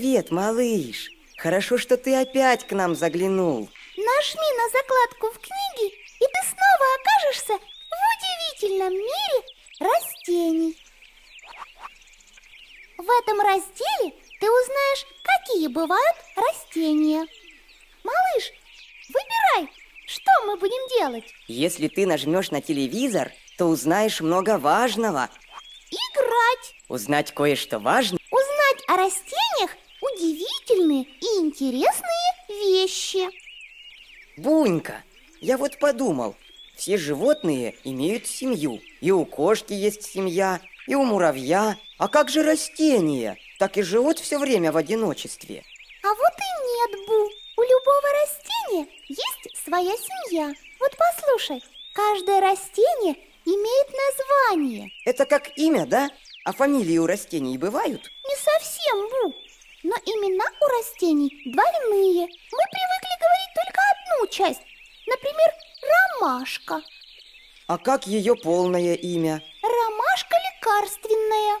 ответ, малыш. Хорошо, что ты опять к нам заглянул. Нажми на закладку в книге, и ты снова окажешься в удивительном мире растений. В этом разделе ты узнаешь, какие бывают растения. Малыш, выбирай, что мы будем делать? Если ты нажмешь на телевизор, то узнаешь много важного. Играть. Узнать кое-что важное. Узнать о растениях удивительные и интересные вещи. Бунька, я вот подумал, все животные имеют семью. И у кошки есть семья, и у муравья. А как же растения? Так и живут все время в одиночестве. А вот и нет, Бу. У любого растения есть своя семья. Вот послушай, каждое растение имеет название. Это как имя, да? А фамилии у растений бывают? Не совсем, Бу. Но имена у растений двойные. Мы привыкли говорить только одну часть. Например, ромашка. А как ее полное имя? Ромашка лекарственная.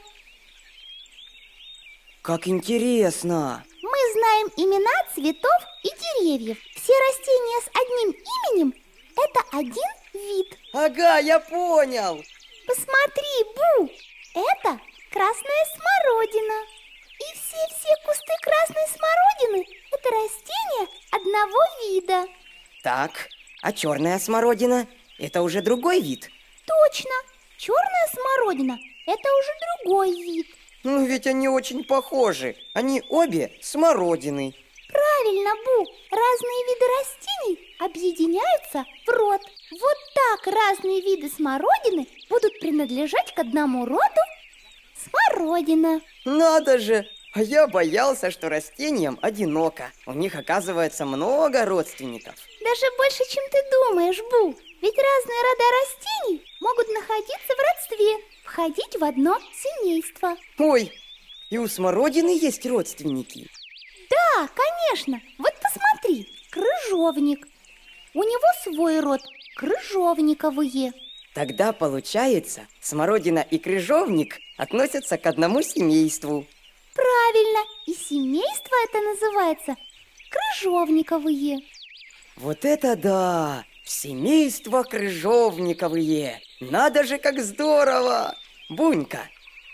Как интересно! Мы знаем имена цветов и деревьев. Все растения с одним именем – это один вид. Ага, я понял! Посмотри, Бу! Это красная смородина. И все-все кусты красной смородины – это растения одного вида. Так, а черная смородина – это уже другой вид. Точно, черная смородина – это уже другой вид. Ну ведь они очень похожи, они обе смородины. Правильно, Бу, разные виды растений объединяются в род. Вот так разные виды смородины будут принадлежать к одному роду смородина. Надо же! А я боялся, что растениям одиноко. У них оказывается много родственников. Даже больше, чем ты думаешь, Бу. Ведь разные рода растений могут находиться в родстве, входить в одно семейство. Ой, и у смородины есть родственники. Да, конечно. Вот посмотри, крыжовник. У него свой род – крыжовниковые. Тогда получается, смородина и крыжовник относятся к одному семейству. Правильно, и семейство это называется крыжовниковые. Вот это да! Семейство крыжовниковые! Надо же, как здорово! Бунька,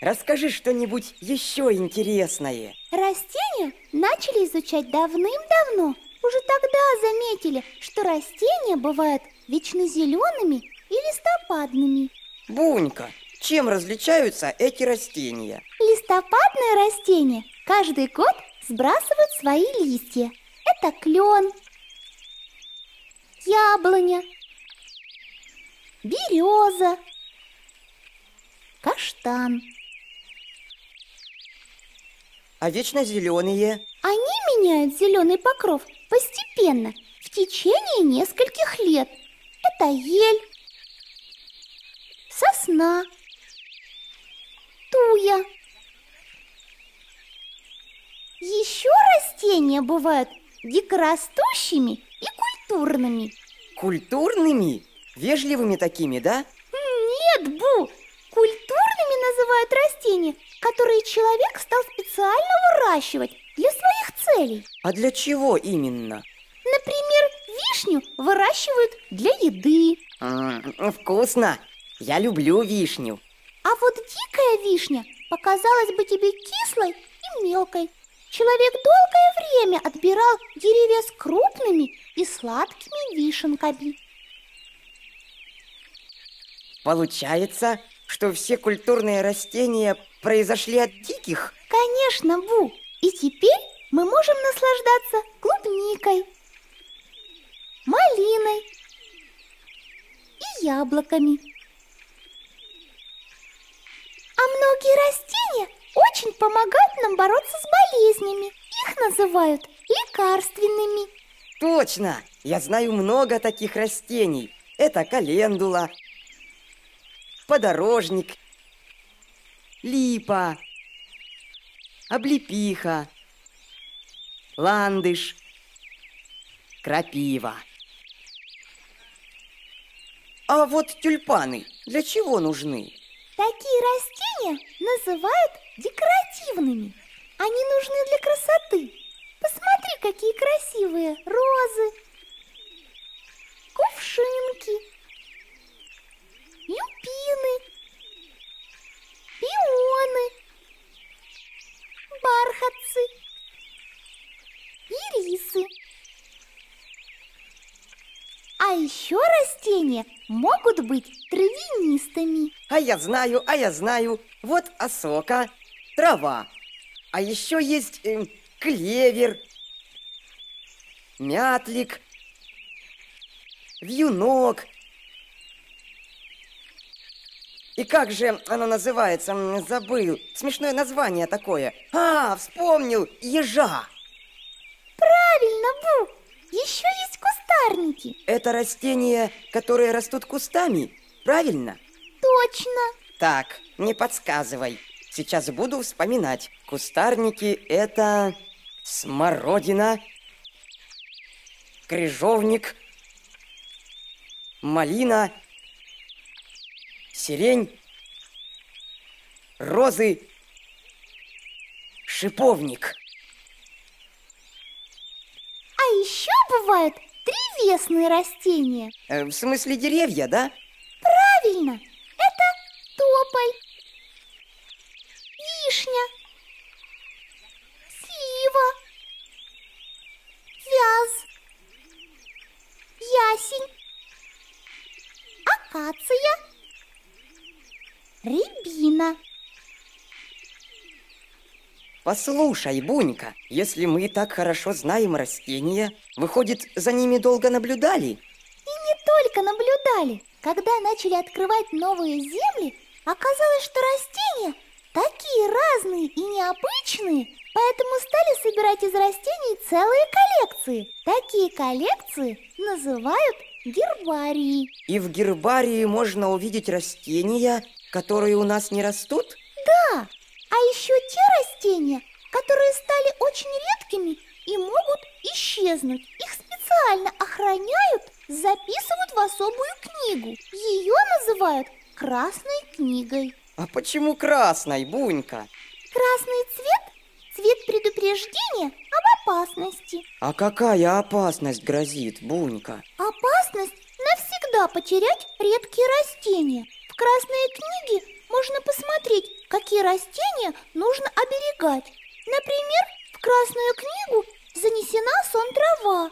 расскажи что-нибудь еще интересное. Растения начали изучать давным-давно. Уже тогда заметили, что растения бывают вечно зелеными и листопадными. Бунька, чем различаются эти растения? Листопадные растения каждый год сбрасывают свои листья. Это клен, яблоня, береза, каштан. А вечно зеленые? Они меняют зеленый покров постепенно, в течение нескольких лет. Это ель, сосна, деревья. Еще растения бывают дикорастущими и культурными. Культурными? Вежливыми такими, да? Нет, Бу! Культурными называют растения, которые человек стал специально выращивать для своих целей. А для чего именно? Например, вишню выращивают для еды. М -м, вкусно! Я люблю вишню. А вот дикая вишня показалась бы тебе кислой и мелкой. Человек долгое время отбирал деревья с крупными и сладкими вишенками. Получается, что все культурные растения произошли от диких? Конечно, Бу. И теперь мы можем наслаждаться клубникой, малиной и яблоками. А многие растения очень помогают нам бороться с болезнями. Их называют лекарственными. Точно! Я знаю много таких растений. Это календула, подорожник, липа, облепиха, ландыш, крапива. А вот тюльпаны для чего нужны? Такие растения называют декоративными. Они нужны для красоты. Посмотри, какие красивые розы, кувшинки, люпины, пионы, бархатцы, ирисы. А еще растения могут быть травянистыми. А я знаю, а я знаю. Вот осока, трава. А еще есть э, клевер, мятлик, вьюнок. И как же оно называется? Забыл. Смешное название такое. А, вспомнил, ежа. Правильно, Бу. Еще кустарники. Это растения, которые растут кустами, правильно? Точно. Так, не подсказывай. Сейчас буду вспоминать. Кустарники – это смородина, крыжовник, малина, сирень, розы, шиповник. А еще бывают древесные растения. Э, в смысле деревья, да? Правильно. Послушай, Бунька, если мы так хорошо знаем растения, выходит, за ними долго наблюдали? И не только наблюдали. Когда начали открывать новые земли, оказалось, что растения такие разные и необычные, поэтому стали собирать из растений целые коллекции. Такие коллекции называют гербарии. И в гербарии можно увидеть растения, которые у нас не растут? Да, а еще те растения, которые стали очень редкими и могут исчезнуть. Их специально охраняют, записывают в особую книгу. Ее называют красной книгой. А почему красной, Бунька? Красный цвет – цвет предупреждения об опасности. А какая опасность грозит, Бунька? Опасность навсегда потерять редкие растения. В красной книге можно посмотреть, какие растения нужно оберегать. Например, в Красную книгу занесена сон трава.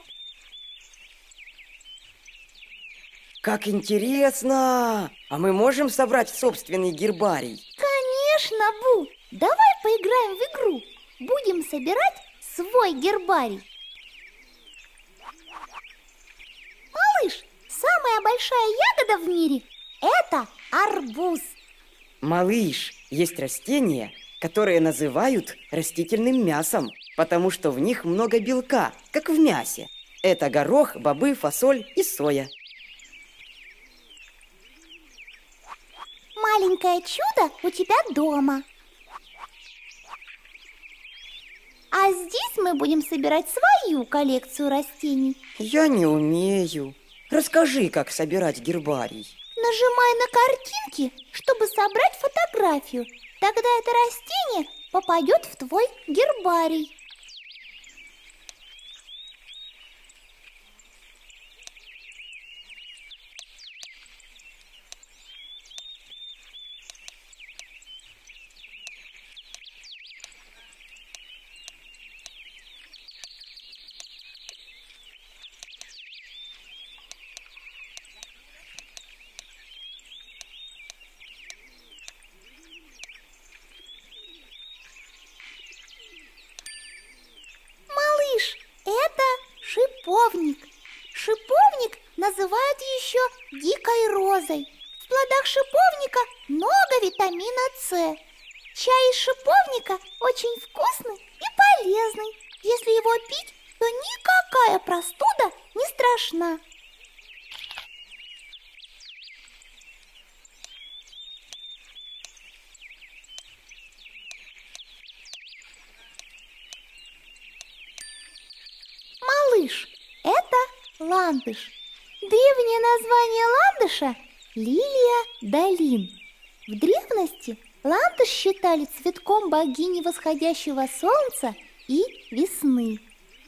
Как интересно! А мы можем собрать собственный гербарий? Конечно, Бу! Давай поиграем в игру. Будем собирать свой гербарий. Малыш, самая большая ягода в мире – это арбуз. Малыш, есть растения, которые называют растительным мясом, потому что в них много белка, как в мясе. Это горох, бобы, фасоль и соя. Маленькое чудо у тебя дома. А здесь мы будем собирать свою коллекцию растений. Я не умею. Расскажи, как собирать гербарий нажимай на картинки, чтобы собрать фотографию. Тогда это растение попадет в твой гербарий. еще дикой розой. В плодах шиповника много витамина С. Чай из шиповника очень вкусный и полезный. Если его пить, то никакая простуда не страшна. Малыш – это ландыш – Древнее название ландыша – лилия долин. В древности ландыш считали цветком богини восходящего солнца и весны.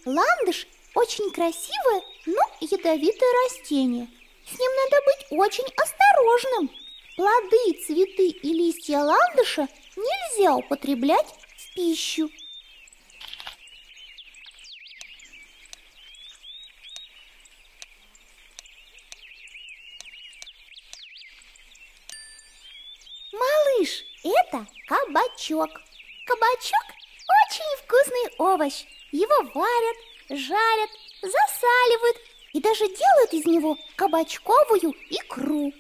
Ландыш – очень красивое, но ядовитое растение. С ним надо быть очень осторожным. Плоды, цветы и листья ландыша нельзя употреблять в пищу. кабачок. Кабачок очень вкусный овощ. Его варят, жарят, засаливают и даже делают из него кабачковую икру.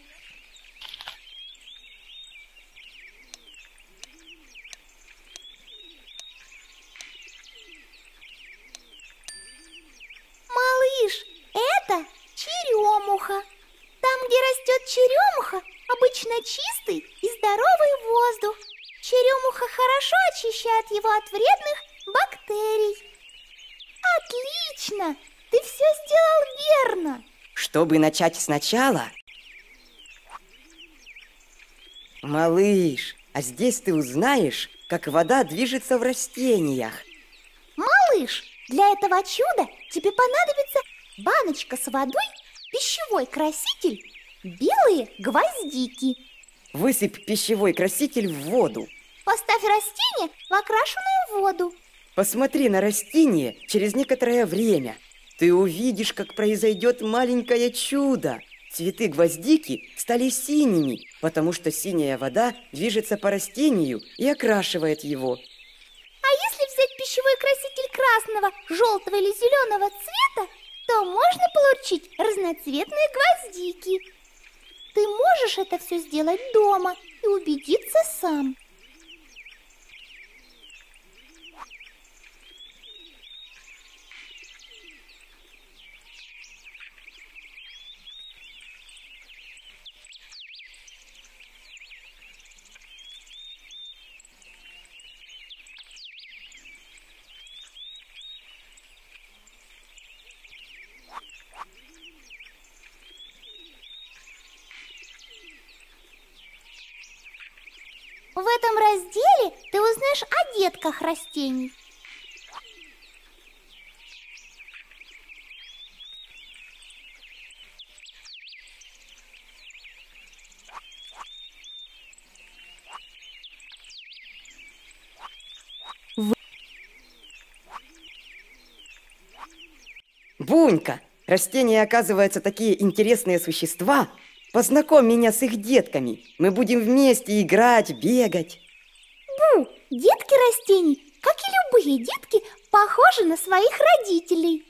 очищает его от вредных бактерий. Отлично! Ты все сделал верно! Чтобы начать сначала... Малыш, а здесь ты узнаешь, как вода движется в растениях. Малыш, для этого чуда тебе понадобится баночка с водой, пищевой краситель, белые гвоздики. Высыпь пищевой краситель в воду, Поставь растение в окрашенную воду. Посмотри на растение через некоторое время. Ты увидишь, как произойдет маленькое чудо. Цветы гвоздики стали синими, потому что синяя вода движется по растению и окрашивает его. А если взять пищевой краситель красного, желтого или зеленого цвета, то можно получить разноцветные гвоздики. Ты можешь это все сделать дома и убедиться сам. В этом разделе ты узнаешь о детках растений. Бунька, растения, оказываются такие интересные существа – Познакомь меня с их детками. Мы будем вместе играть, бегать. Бу, детки растений, как и любые детки, похожи на своих родителей.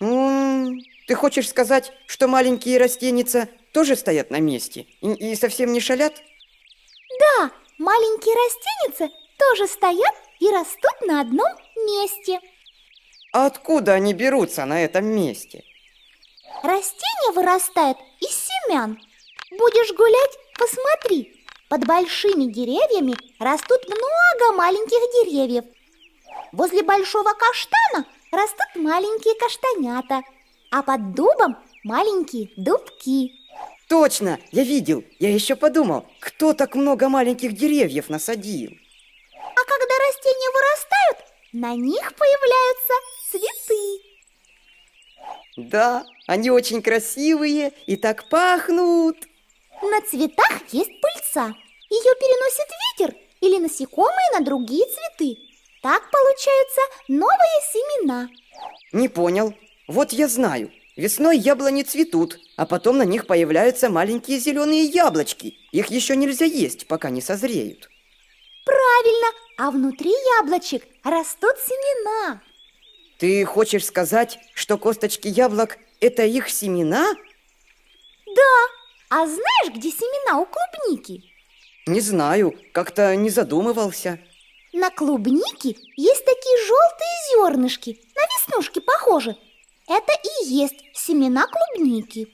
М -м, ты хочешь сказать, что маленькие растеница тоже стоят на месте и, и совсем не шалят? Да, маленькие растеницы тоже стоят и растут на одном месте. А откуда они берутся на этом месте? Растение вырастает – и семян. Будешь гулять, посмотри, под большими деревьями растут много маленьких деревьев. Возле большого каштана растут маленькие каштанята, а под дубом маленькие дубки. Точно, я видел. Я еще подумал, кто так много маленьких деревьев насадил. А когда растения вырастают, на них появляются цветы. Да, они очень красивые и так пахнут. На цветах есть пыльца. Ее переносит ветер или насекомые на другие цветы. Так получаются новые семена. Не понял. Вот я знаю. Весной яблони цветут, а потом на них появляются маленькие зеленые яблочки. Их еще нельзя есть, пока не созреют. Правильно, а внутри яблочек растут семена. Ты хочешь сказать, что косточки яблок – это их семена? Да. А знаешь, где семена у клубники? Не знаю, как-то не задумывался. На клубнике есть такие желтые зернышки, на веснушки похожи. Это и есть семена клубники.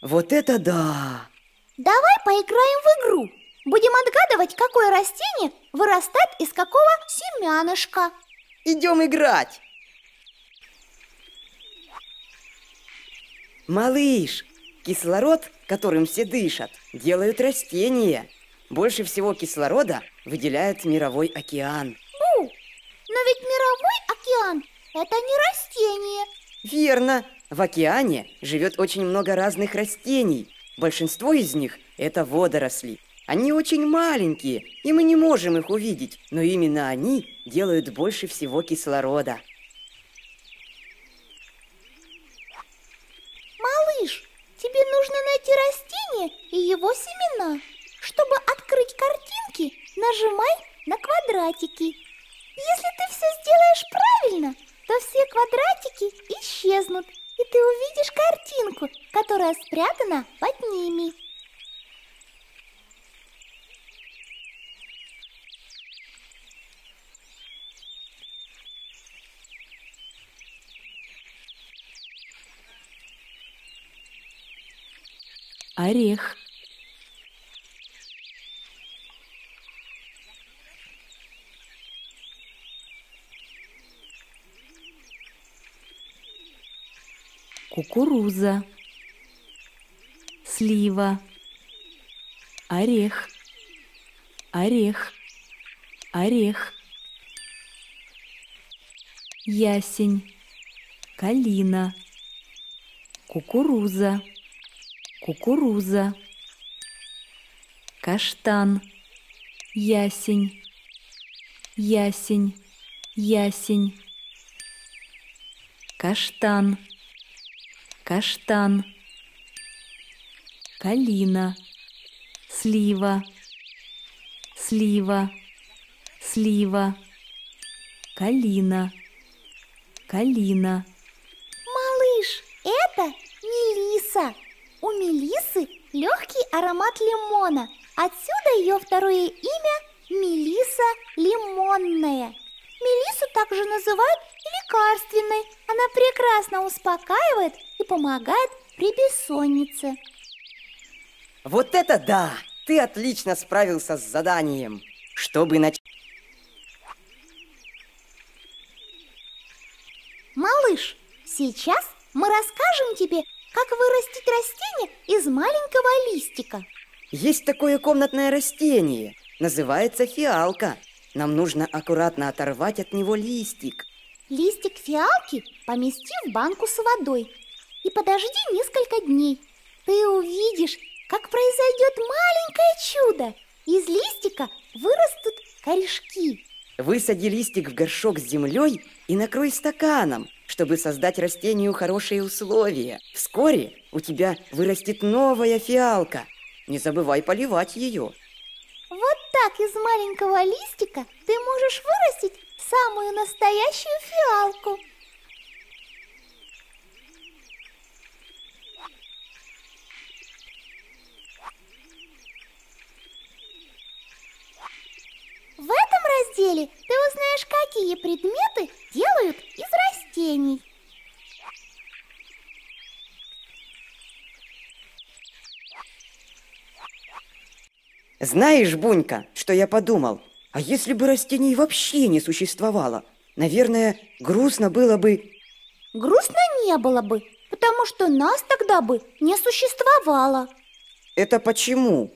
Вот это да! Давай поиграем в игру. Будем отгадывать, какое растение вырастает из какого семянышка. Идем играть! Малыш, кислород, которым все дышат, делают растения. Больше всего кислорода выделяет мировой океан. У, но ведь мировой океан – это не растение. Верно. В океане живет очень много разных растений. Большинство из них – это водоросли. Они очень маленькие, и мы не можем их увидеть, но именно они делают больше всего кислорода. Тебе нужно найти растение и его семена. Чтобы открыть картинки, нажимай на квадратики. Если ты все сделаешь правильно, то все квадратики исчезнут, и ты увидишь картинку, которая спрятана под ними. орех. Кукуруза, слива, орех, орех, орех, ясень, калина, кукуруза, кукуруза, каштан, ясень, ясень, ясень, каштан, каштан, калина, слива, слива, слива, калина, калина. Малыш, это не лиса. Мелисы легкий аромат лимона. Отсюда ее второе имя Мелиса лимонная. Мелису также называют лекарственной. Она прекрасно успокаивает и помогает при бессоннице. Вот это да! Ты отлично справился с заданием. Чтобы начать... Малыш, сейчас мы расскажем тебе как вырастить растение из маленького листика? Есть такое комнатное растение, называется фиалка. Нам нужно аккуратно оторвать от него листик. Листик фиалки помести в банку с водой и подожди несколько дней. Ты увидишь, как произойдет маленькое чудо. Из листика вырастут корешки. Высади листик в горшок с землей и накрой стаканом – чтобы создать растению хорошие условия. Вскоре у тебя вырастет новая фиалка. Не забывай поливать ее. Вот так из маленького листика ты можешь вырастить самую настоящую фиалку. В этом разделе ты узнаешь, какие предметы Знаешь, Бунька, что я подумал? А если бы растений вообще не существовало? Наверное, грустно было бы... Грустно не было бы, потому что нас тогда бы не существовало. Это почему?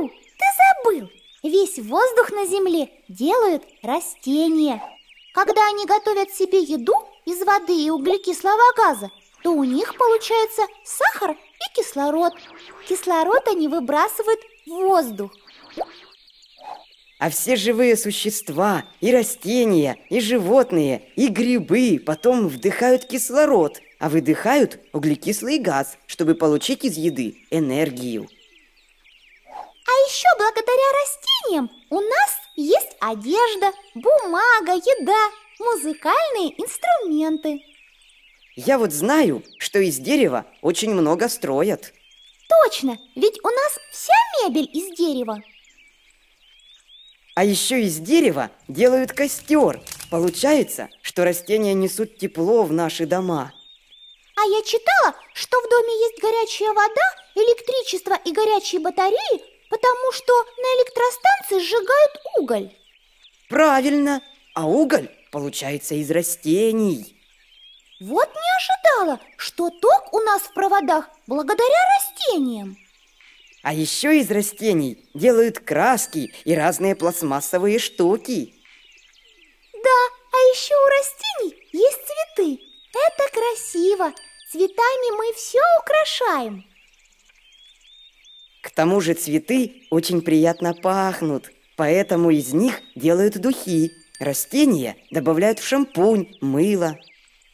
Бу, ты забыл. Весь воздух на земле делают растения. Когда они готовят себе еду из воды и углекислого газа, то у них получается сахар и кислород. Кислород они выбрасывают в воздух. А все живые существа, и растения, и животные, и грибы потом вдыхают кислород, а выдыхают углекислый газ, чтобы получить из еды энергию. А еще благодаря растениям у нас есть одежда, бумага, еда, музыкальные инструменты. Я вот знаю, что из дерева очень много строят. Точно, ведь у нас вся мебель из дерева. А еще из дерева делают костер. Получается, что растения несут тепло в наши дома. А я читала, что в доме есть горячая вода, электричество и горячие батареи, потому что на электростанции сжигают уголь. Правильно, а уголь получается из растений. Вот не ожидала, что ток у нас в проводах благодаря растениям. А еще из растений делают краски и разные пластмассовые штуки. Да, а еще у растений есть цветы. Это красиво. Цветами мы все украшаем. К тому же цветы очень приятно пахнут, поэтому из них делают духи. Растения добавляют в шампунь, мыло.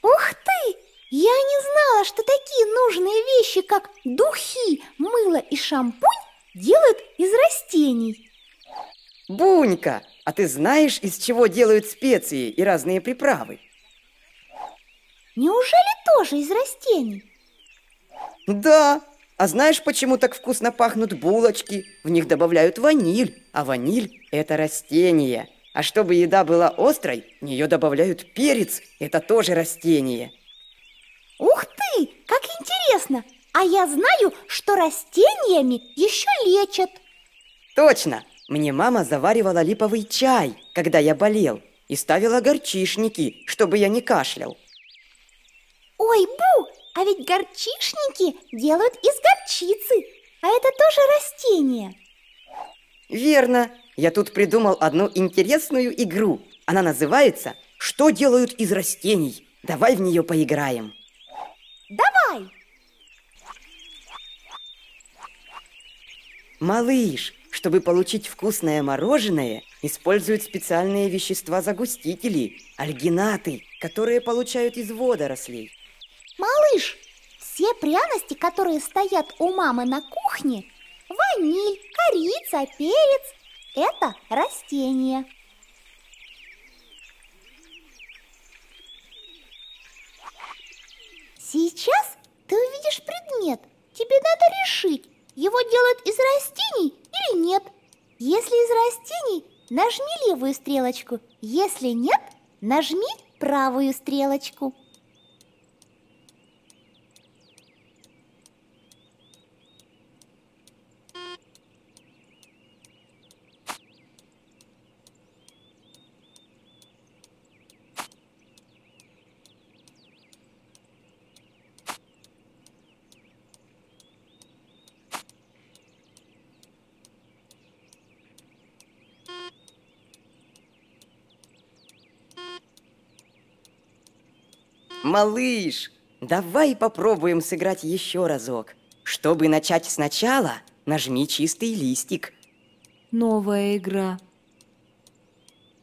Ух ты! Я не знала, что такие нужные вещи, как духи, мыло и шампунь, делают из растений. Бунька, а ты знаешь, из чего делают специи и разные приправы? Неужели тоже из растений? Да, а знаешь, почему так вкусно пахнут булочки? В них добавляют ваниль, а ваниль – это растение – а чтобы еда была острой, в нее добавляют перец. Это тоже растение. Ух ты, как интересно! А я знаю, что растениями еще лечат. Точно! Мне мама заваривала липовый чай, когда я болел, и ставила горчишники, чтобы я не кашлял. Ой, Бу, а ведь горчишники делают из горчицы, а это тоже растение. Верно, я тут придумал одну интересную игру. Она называется «Что делают из растений?». Давай в нее поиграем. Давай! Малыш, чтобы получить вкусное мороженое, используют специальные вещества-загустители, альгинаты, которые получают из водорослей. Малыш, все пряности, которые стоят у мамы на кухне, ваниль, корица, перец – это растение. Сейчас ты увидишь предмет. Тебе надо решить, его делают из растений или нет. Если из растений, нажми левую стрелочку. Если нет, нажми правую стрелочку. Малыш, давай попробуем сыграть еще разок. Чтобы начать сначала, нажми чистый листик. Новая игра.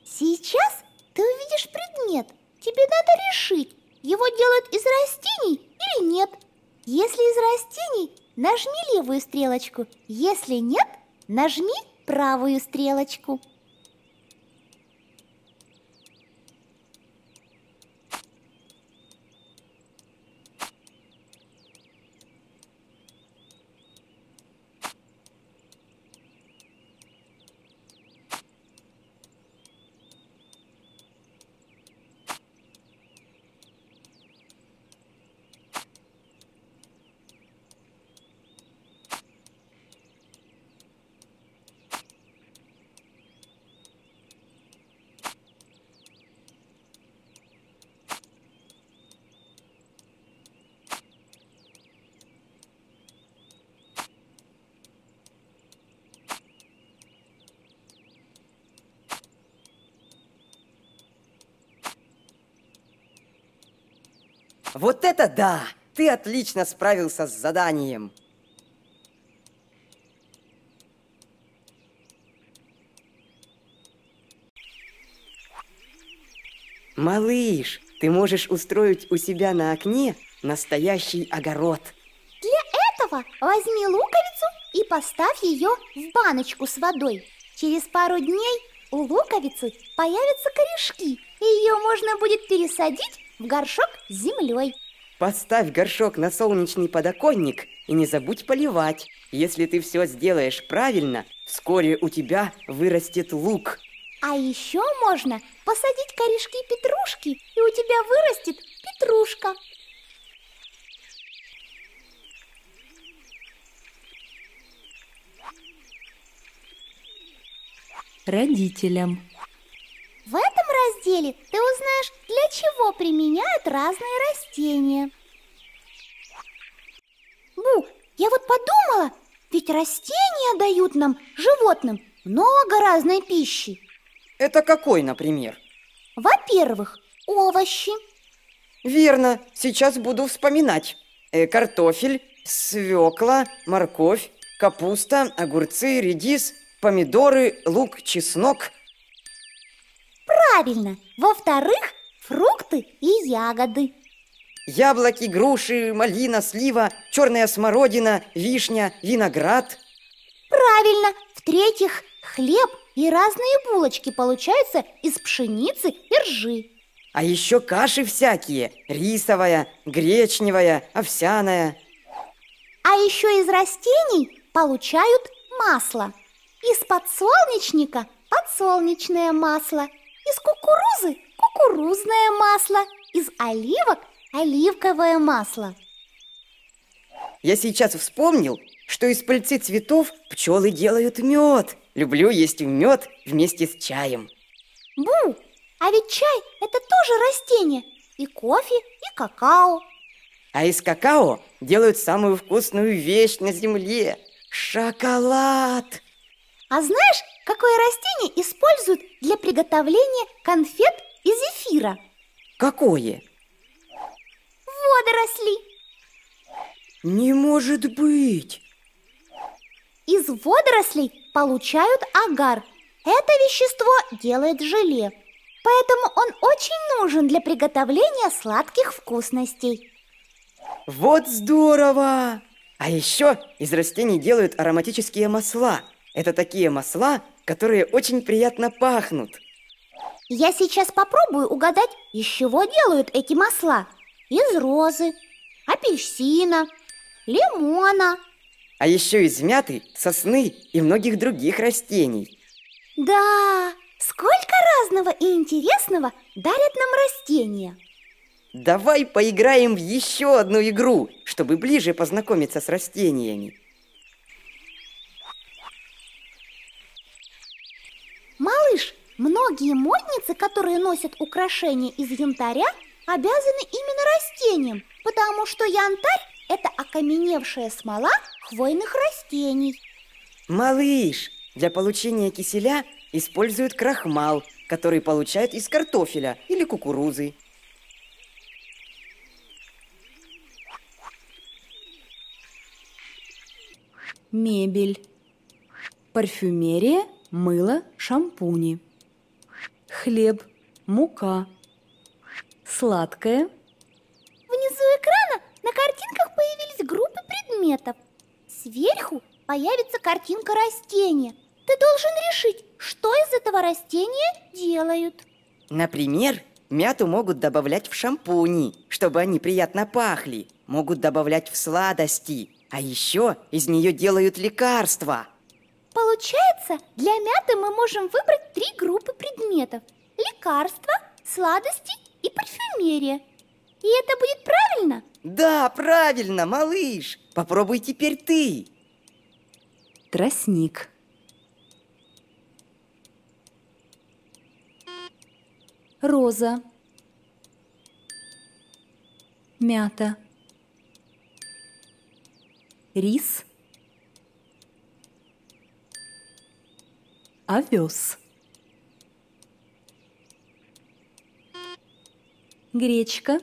Сейчас ты увидишь предмет. Тебе надо решить, его делают из растений или нет. Если из растений, нажми левую стрелочку. Если нет, нажми правую стрелочку. Вот это да! Ты отлично справился с заданием. Малыш, ты можешь устроить у себя на окне настоящий огород. Для этого возьми луковицу и поставь ее в баночку с водой. Через пару дней у луковицы появятся корешки, и ее можно будет пересадить в горшок с землей. Поставь горшок на солнечный подоконник и не забудь поливать. Если ты все сделаешь правильно, вскоре у тебя вырастет лук. А еще можно посадить корешки петрушки, и у тебя вырастет петрушка. Родителям. В этом разделе ты узнаешь, для чего применяют разные растения. Бу, я вот подумала, ведь растения дают нам, животным, много разной пищи. Это какой, например? Во-первых, овощи. Верно, сейчас буду вспоминать. Э, картофель, свекла, морковь, капуста, огурцы, редис, помидоры, лук, чеснок – Правильно. Во-вторых, фрукты и ягоды. Яблоки, груши, малина, слива, черная смородина, вишня, виноград. Правильно. В-третьих, хлеб и разные булочки получаются из пшеницы и ржи. А еще каши всякие. Рисовая, гречневая, овсяная. А еще из растений получают масло. Из подсолнечника подсолнечное масло – из кукурузы – кукурузное масло, из оливок – оливковое масло. Я сейчас вспомнил, что из пыльцы цветов пчелы делают мед. Люблю есть мед вместе с чаем. Бу, а ведь чай – это тоже растение. И кофе, и какао. А из какао делают самую вкусную вещь на земле – шоколад. А знаешь, Какое растение используют для приготовления конфет и зефира? Какое? Водоросли. Не может быть! Из водорослей получают агар. Это вещество делает желе. Поэтому он очень нужен для приготовления сладких вкусностей. Вот здорово! А еще из растений делают ароматические масла. Это такие масла, которые очень приятно пахнут. Я сейчас попробую угадать, из чего делают эти масла. Из розы, апельсина, лимона. А еще из мяты, сосны и многих других растений. Да, сколько разного и интересного дарят нам растения. Давай поиграем в еще одну игру, чтобы ближе познакомиться с растениями. Малыш, многие модницы, которые носят украшения из янтаря, обязаны именно растениям, потому что янтарь – это окаменевшая смола хвойных растений. Малыш, для получения киселя используют крахмал, который получают из картофеля или кукурузы. Мебель. Парфюмерия – мыло, шампуни, хлеб, мука, сладкое. Внизу экрана на картинках появились группы предметов. Сверху появится картинка растения. Ты должен решить, что из этого растения делают. Например, мяту могут добавлять в шампуни, чтобы они приятно пахли. Могут добавлять в сладости. А еще из нее делают лекарства. Получается, для мяты мы можем выбрать три группы предметов. Лекарства, сладости и парфюмерия. И это будет правильно? Да, правильно, малыш. Попробуй теперь ты. Тростник. Роза. Мята. Рис. овес. Гречка.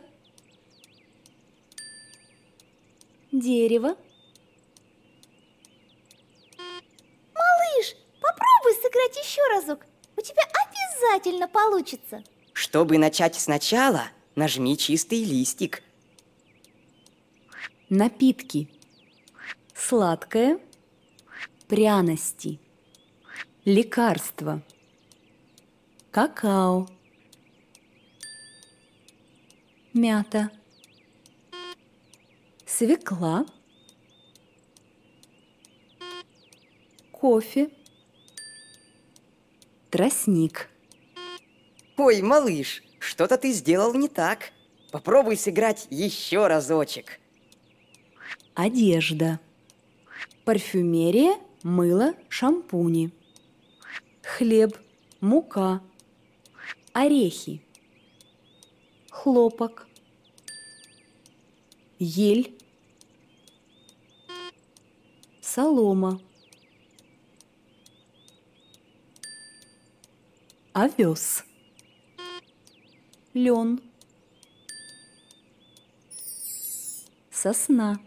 Дерево. Малыш, попробуй сыграть еще разок. У тебя обязательно получится. Чтобы начать сначала, нажми чистый листик. Напитки. Сладкое. Пряности. Лекарство. Какао. Мята. Свекла. Кофе. Тростник. Ой, малыш, что-то ты сделал не так. Попробуй сыграть еще разочек. Одежда. Парфюмерия, мыло, шампуни хлеб, мука, орехи, хлопок, ель, солома, овес, лен, сосна.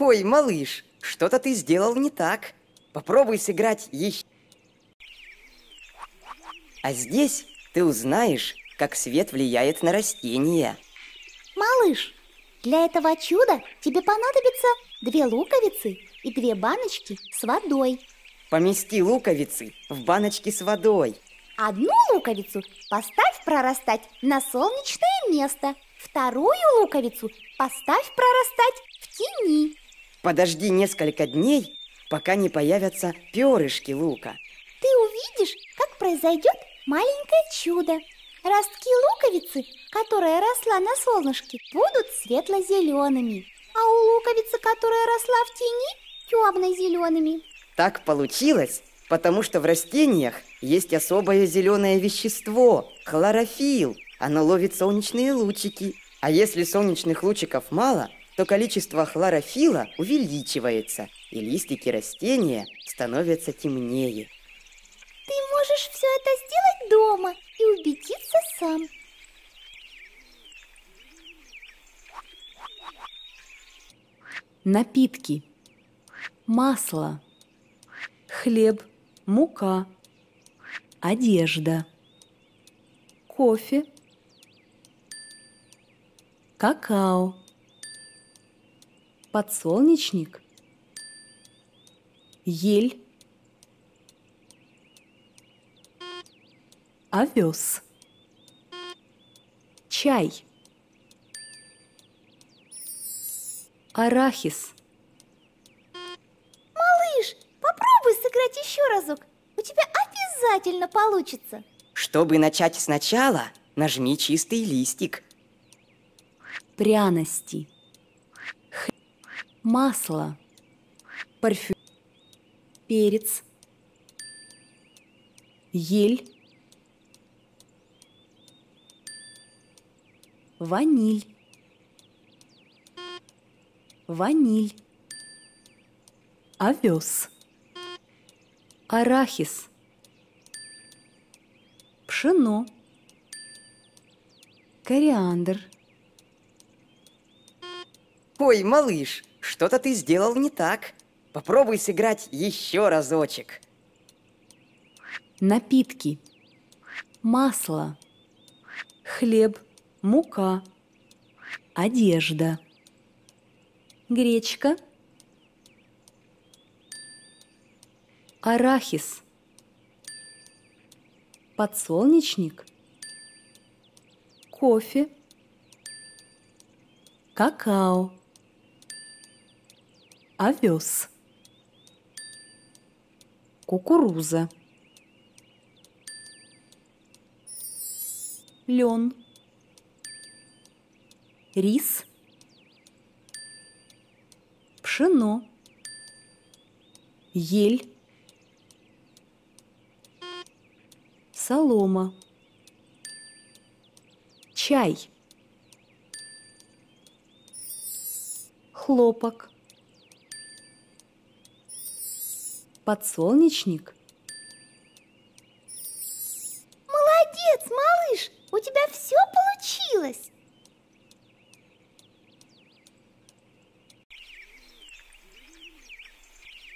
Ой, малыш, что-то ты сделал не так. Попробуй сыграть еще. А здесь ты узнаешь, как свет влияет на растения. Малыш, для этого чуда тебе понадобится две луковицы и две баночки с водой. Помести луковицы в баночки с водой. Одну луковицу поставь прорастать на солнечное место. Вторую луковицу поставь прорастать в тени. Подожди несколько дней пока не появятся перышки лука. Ты увидишь, как произойдет маленькое чудо. Ростки луковицы, которая росла на солнышке, будут светло-зелеными, а у луковицы, которая росла в тени, темно-зелеными. Так получилось, потому что в растениях есть особое зеленое вещество – хлорофилл. Оно ловит солнечные лучики. А если солнечных лучиков мало – то количество хлорофила увеличивается, и листики растения становятся темнее. Ты можешь все это сделать дома и убедиться сам. Напитки. Масло. Хлеб, мука, одежда, кофе, какао подсолнечник, ель, овес, чай, арахис. Малыш, попробуй сыграть еще разок. У тебя обязательно получится. Чтобы начать сначала, нажми чистый листик. Пряности масло, парфюм, перец, ель, ваниль, ваниль, овес, арахис, пшено, кориандр. Ой, малыш, что-то ты сделал не так. Попробуй сыграть еще разочек. Напитки. Масло. Хлеб. Мука. Одежда. Гречка. Арахис. Подсолнечник. Кофе. Какао овес, кукуруза, лен, рис, пшено, ель, солома, чай, хлопок – подсолнечник. Молодец, малыш! У тебя все получилось!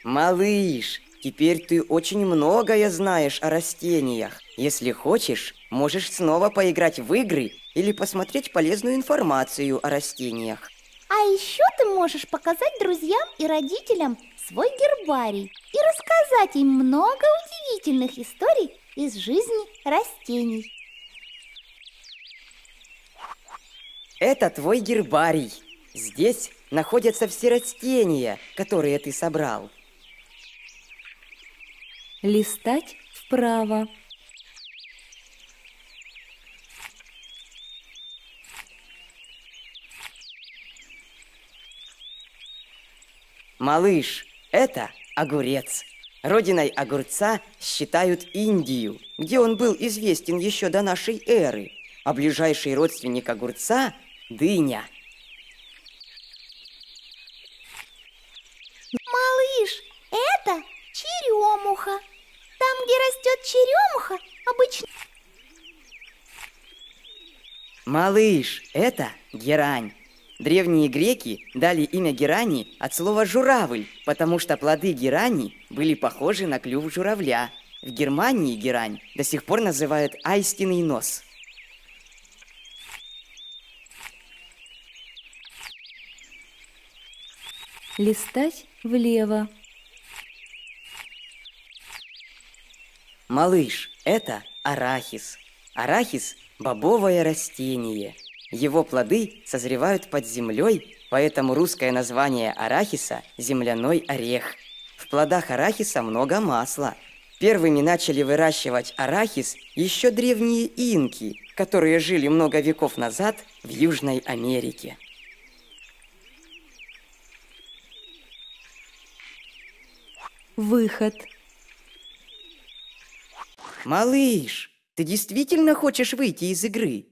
Малыш, теперь ты очень многое знаешь о растениях. Если хочешь, можешь снова поиграть в игры или посмотреть полезную информацию о растениях еще ты можешь показать друзьям и родителям свой гербарий и рассказать им много удивительных историй из жизни растений. Это твой гербарий. Здесь находятся все растения, которые ты собрал. Листать вправо. Малыш, это огурец. Родиной огурца считают Индию, где он был известен еще до нашей эры, а ближайший родственник огурца – дыня. Малыш, это черемуха. Там, где растет черемуха, обычно... Малыш, это герань. Древние греки дали имя герани от слова «журавль», потому что плоды герани были похожи на клюв журавля. В Германии герань до сих пор называют «айстиный нос». Листать влево. Малыш, это арахис. Арахис – бобовое растение – его плоды созревают под землей, поэтому русское название арахиса – земляной орех. В плодах арахиса много масла. Первыми начали выращивать арахис еще древние инки, которые жили много веков назад в Южной Америке. Выход. Малыш, ты действительно хочешь выйти из игры?